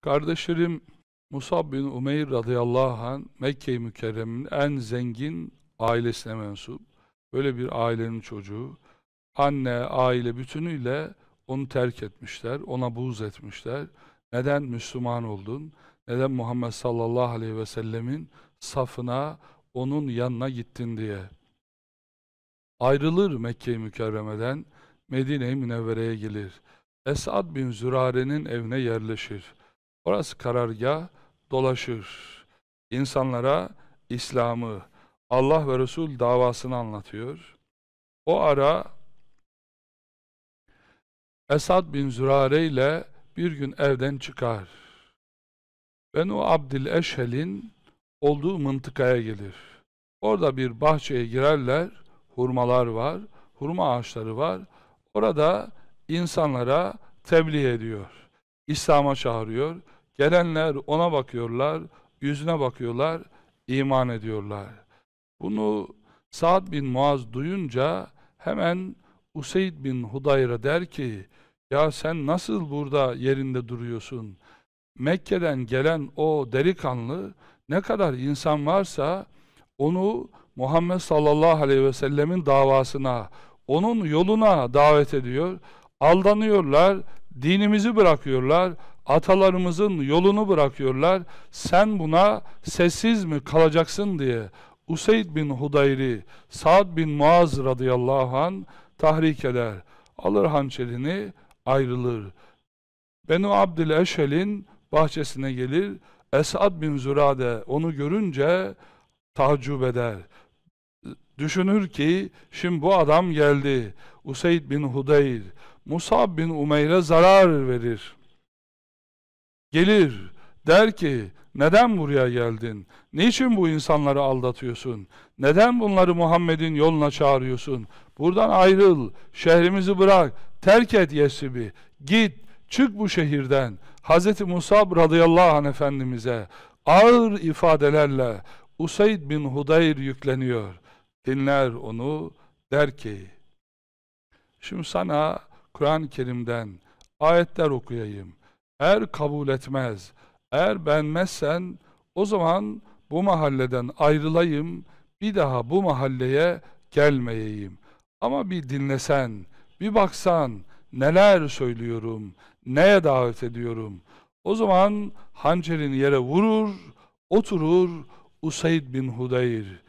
Kardeşlerim Musab bin Umeyr radıyallahu anh Mekke-i Mükerrem'in en zengin ailesine mensup. Böyle bir ailenin çocuğu. Anne, aile bütünüyle onu terk etmişler, ona buğz etmişler. Neden Müslüman oldun? Neden Muhammed sallallahu aleyhi ve sellemin safına, onun yanına gittin diye. Ayrılır Mekke-i Mükerreme'den, Medine-i Münevvere'ye gelir. Esad bin Zürare'nin evine yerleşir. Orası karargah dolaşır. İnsanlara İslam'ı, Allah ve Resul davasını anlatıyor. O ara Esad bin Zürare ile bir gün evden çıkar. Benu Abdil Eşhel'in olduğu mıntıkaya gelir. Orada bir bahçeye girerler, hurmalar var, hurma ağaçları var. Orada insanlara tebliğ ediyor. İslam'a çağırıyor. Gelenler ona bakıyorlar, yüzüne bakıyorlar, iman ediyorlar. Bunu Sa'd bin Muaz duyunca hemen Useyd bin Hudayr'a der ki ya sen nasıl burada yerinde duruyorsun? Mekke'den gelen o delikanlı ne kadar insan varsa onu Muhammed sallallahu aleyhi ve sellemin davasına, onun yoluna davet ediyor. Aldanıyorlar, dinimizi bırakıyorlar, atalarımızın yolunu bırakıyorlar. Sen buna sessiz mi kalacaksın diye Useyd bin Hudayri, Saad bin Muaz radıyallahu an tahrik eder. Alır hançerini ayrılır. Benu Abdül Eşel'in bahçesine gelir. Esad bin Zürade onu görünce tacub eder. Düşünür ki şimdi bu adam geldi. Useyd bin Hudayr Musab bin Umeyr'e zarar verir. Gelir, der ki, neden buraya geldin? Niçin bu insanları aldatıyorsun? Neden bunları Muhammed'in yoluna çağırıyorsun? Buradan ayrıl, şehrimizi bırak, terk et Yesib'i, git, çık bu şehirden. Hz. Musab radıyallahu anh efendimiz'e ağır ifadelerle Usaid bin Hudayr yükleniyor. Dinler onu, der ki, şimdi sana Kur'an-ı Kerim'den ayetler okuyayım. Eğer kabul etmez, eğer beğenmezsen o zaman bu mahalleden ayrılayım, bir daha bu mahalleye gelmeyeyim. Ama bir dinlesen, bir baksan neler söylüyorum, neye davet ediyorum. O zaman hançerini yere vurur, oturur Usaid bin Hudayr